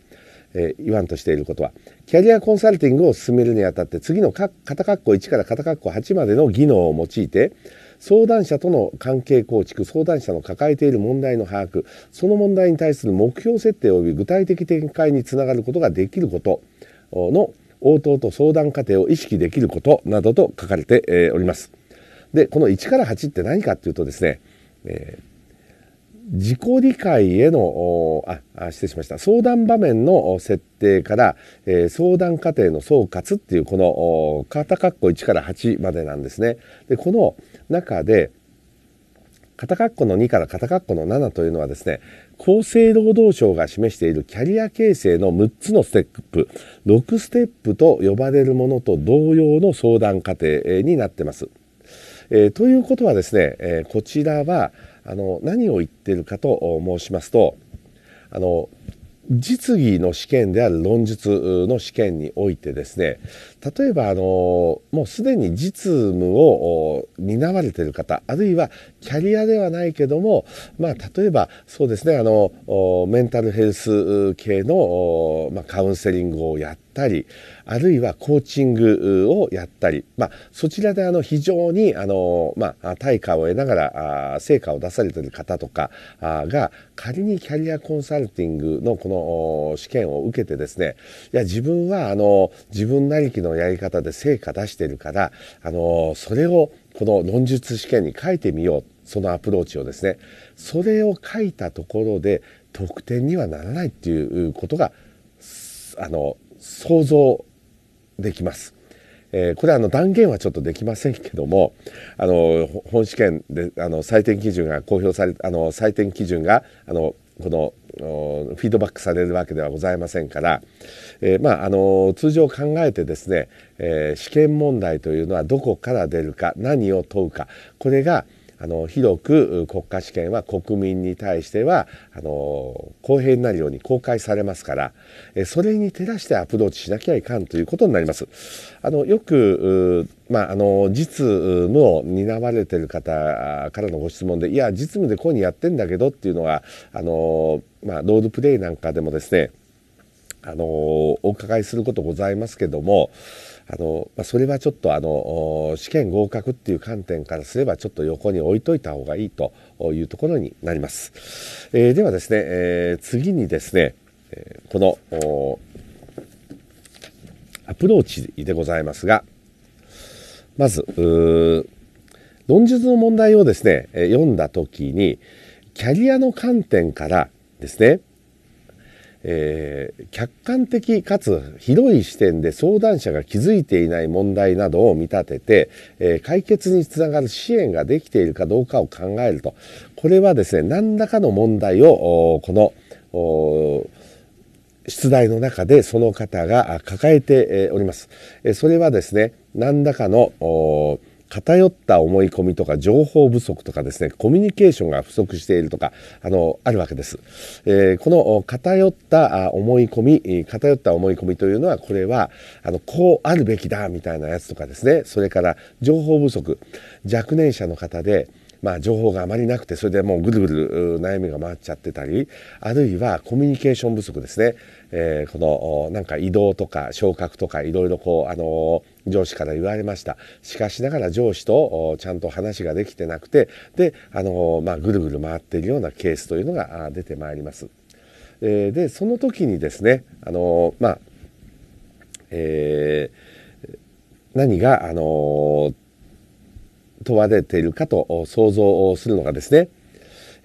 Speaker 1: えー、言わんとしていることは、キャリアコンサルティングを進めるにあたって、次の肩片括弧1から片括弧8までの技能を用いて、相談者との関係構築相談者の抱えている問題の把握その問題に対する目標設定及び具体的展開につながることができることの応答と相談過程を意識できることなどと書かれて、えおります。で、この1から8って何かっていうとですね、えー自己理解への、あ、あ、失礼しました。相談場面の設定から、えー、相談過程の総括っていう、この、肩括弧1から8までなんですね。で、この中で、肩括弧の2から肩括弧の7というのはですね、厚生労働省が示しているキャリア形成の6つのステップ、6ステップと呼ばれるものと同様の相談過程になってます。えー、ということはですね、えー、こちらはあの何を言ってるかと申しますとあの実技の試験である論述の試験においてですね例えばあのもうすでに実務を担われている方あるいはキャリアではないけども、まあ、例えばそうですねあのメンタルヘルス系の、まカウンセリングをやったりあるいはコーチングをやったり、まあ、そちらであの非常にあの、まあ、対価を得ながら成果を出されてる方とかが仮にキャリアコンサルティングのこの試験を受けてですねいや自分はあの自分なりきのやり方で成果出してるからあのそれをこの論述試験に書いてみようそのアプローチをですねそれを書いたところで得点にはならないっていうことがあの想像できます。えこれはあの断言はちょっとできませんけどもあの本試験であの採点基準が公表されあの採点基準があのこのフィードバックされるわけではございませんから、えー、まあ、あの通常考えてですね、えー、試験問題というのはどこから出るか何を問うかこれがあの広く国家試験は国民に対してはあの公平になるように公開されますからそれに照らしてアプローチしなきゃいかんということになります。あのよくまあ、あの実務を担われてる方からのご質問でいや実務でこういうにやってんだけどっていうのはあの、まあ、ロールプレイなんかでもですねあのお伺いすることございますけどもあの、まあ、それはちょっとあの試験合格っていう観点からすればちょっと横に置いといた方がいいというところになります。えー、ではですね、えー、次にですね、このアプローチでございますが、まず、論述の問題をですね、読んだ時に、キャリアの観点からですね、えー、客観的かつ広い視点で相談者が気づいていない問題などを見立てて、えー、解決につながる支援ができているかどうかを考えるとこれはですね何らかの問題をこの出題の中でその方が抱えております。それはですね何らかの偏った思い込みとか情報不足とかですねコミュニケーションが不足しているとかあのあるわけです、えー、この偏った思い込み偏った思い込みというのはこれはあのこうあるべきだみたいなやつとかですねそれから情報不足若年者の方でまあ、情報があまりなくてそれでもうぐるぐる悩みが回っちゃってたりあるいはコミュニケーション不足ですね、えー、このなんか移動とか昇格とかいろいろこう、あの上司から言われましたしかしながら上司とちゃんと話ができてなくてで、あのまあ、ぐるぐる回っているようなケースというのが出てまいります。えー、でその時にですね、あのまあえー、何が、あの問われているかと想像するのがですね、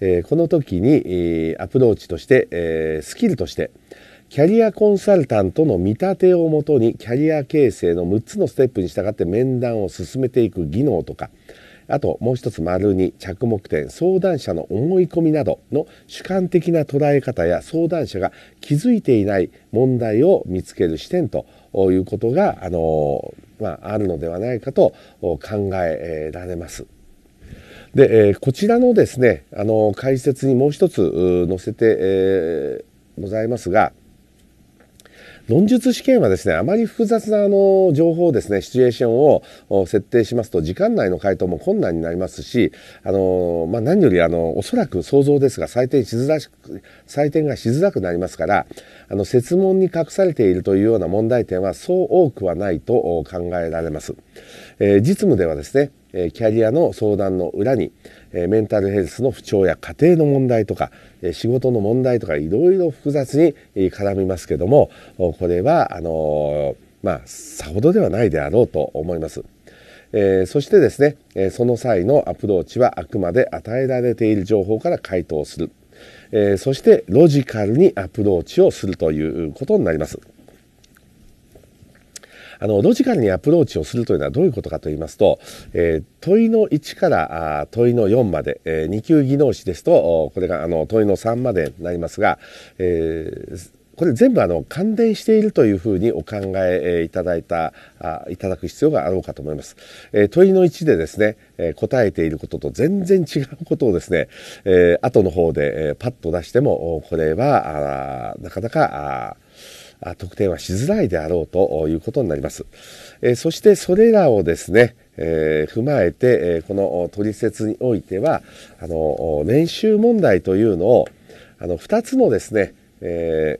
Speaker 1: えこの時にアプローチとして、えスキルとしてキャリアコンサルタントの見立てをもとにキャリア形成の6つのステップに従って面談を進めていく技能とかあともう一つ丸に着目点相談者の思い込みなどの主観的な捉え方や相談者が気づいていない問題を見つける視点ということが、あの、まあ、あるのではないかと考えられます。で、えこちらのですね、あの、解説にもう一つ載せて、えございますが、論述試験はですね、あまり複雑なあの情報ですね、シチュエーションを設定しますと、時間内の回答も困難になりますし、あの、まあ、何よりあの、おそらく想像ですが、採点しづらしく、採点がしづらくなりますから、あの、設問に隠されているというような問題点はそう多くはないと考えられます。えー、実務ではですね、えキャリアの相談の裏に、えメンタルヘルスの不調や家庭の問題とか、え仕事の問題とかいろいろ複雑に絡みますけどもこれはあのまあさほどではないであろうと思います。えそしてですね、えその際のアプローチはあくまで与えられている情報から回答する、えそしてロジカルにアプローチをするということになります。あのロジカルにアプローチをするというのはどういうことかと言いますと、えー、問いの1からあ問いの4まで、えー、2級技能士ですとこれがあの問いの3までになりますが、えー、これ全部あの関連しているというふうにお考えいただいたいただく必要があろうかと思います。え問いの1でですね、え答えていることと全然違うことをですね、え後の方で、えパッと出してもこれはなかなか得点はしづらいであろうということになります。えそしてそれらをですね、え踏まえて、えこの取説においては、あの、練習問題というのを、あの、2つのですね、え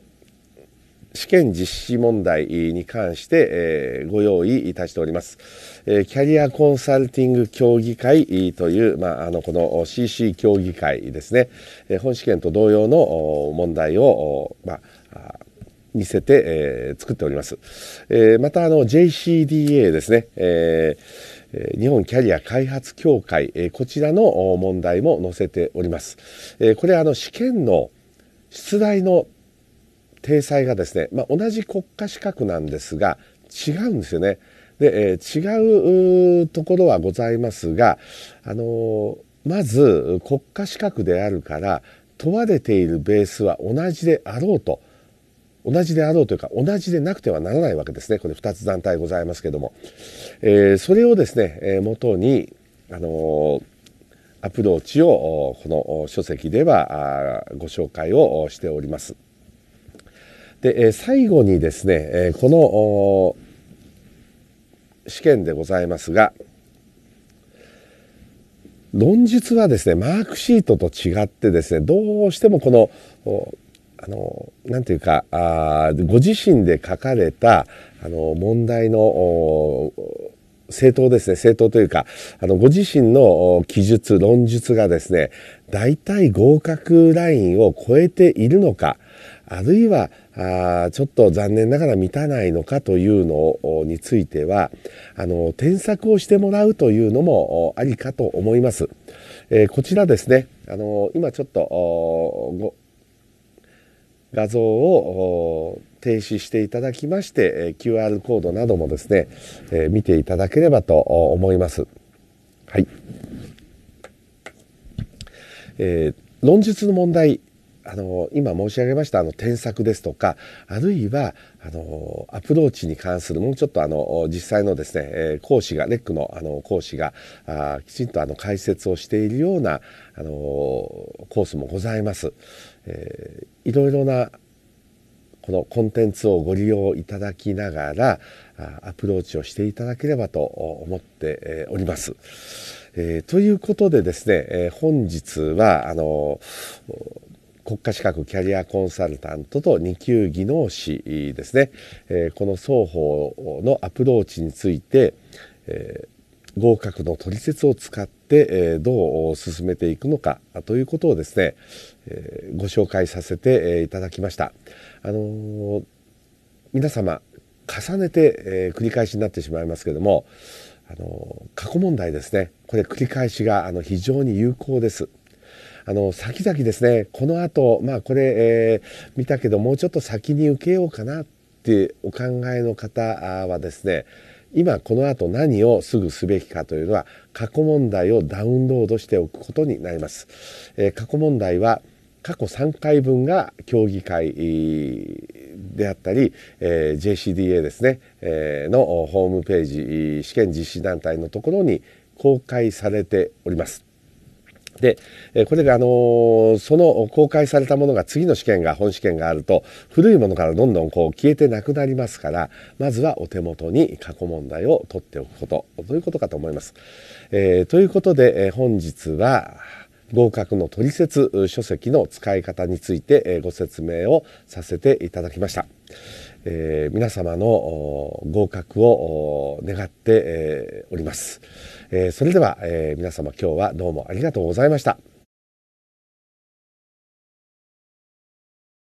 Speaker 1: 試験実施問題に関して、えご用意いたしております。えキャリアコンサルティング協議会という、まあ、あの、この CC 協議会ですね、え本試験と同様の問題を、まあ、似せて、えー、作っております。えー、またあの JCDA ですね、えー、日本キャリア開発協会、えー、こちらの問題も載せております。えー、これあの試験の出題の体裁がですね、まあ、同じ国家資格なんですが違うんですよね。で、えー、違うところはございますが、あのー、まず国家資格であるから問われているベースは同じであろうと。同じであろうというか、同じでなくてはならないわけですね。これ2つ団体ございますけども。えー、それをですね、えー、元に、あのー、アプローチを、この書籍ではご紹介をしております。で、えー、最後にですね、えー、この試験でございますが、論述はですね、マークシートと違ってですね、どうしてもこの、あの、なんていうか、あご自身で書かれた、あの、問題の、政党ですね、政党というか、あの、ご自身の記述、論述がですね、大体合格ラインを超えているのか、あるいは、あちょっと残念ながら満たないのかというのについては、あの、添削をしてもらうというのもありかと思います。えー、こちらですね、あの、今ちょっと、画像を停止していただきまして、QR コードなどもですね、え見ていただければと思います。はい。えー、論述の問題、あの、今申し上げました、あの、添削ですとか、あるいは、あの、アプローチに関する、もうちょっとあの、実際のですね、え講師が、レックのあの、講師が、あきちんとあの、解説をしているような、あの、コースもございます。えー、いろいろなこのコンテンツをご利用いただきながらアプローチをしていただければと思っております。えー、ということでですね、えー、本日はあの国家資格キャリアコンサルタントと2級技能士ですね、えー、この双方のアプローチについて、え合格の取説を使って、えどう進めていくのかということをですね、えご紹介させていただきました。あの皆様重ねて、え繰り返しになってしまいますけどもあの過去問題ですねこれ繰り返しがあの非常に有効です。あの先々ですねこの後まあこれ、えー、見たけどもうちょっと先に受けようかなってお考えの方はですね今この後何をすぐすべきかというのは過去問題をダウンロードしておくことになります。えー、過去問題は過去3回分が協議会であったり、えー、JCDA ですね、えー、のホームページ試験実施団体のところに公開されております。で、えこれが、あのその公開されたものが次の試験が本試験があると古いものからどんどんこう消えてなくなりますからまずはお手元に過去問題を取っておくことということかと思います。えー、ということで、え本日は合格の取説書籍の使い方についてご説明をさせていただきました。えー、皆様の合格を願って、おります。えー、それでは、え皆様今日はどうもありがとうございました。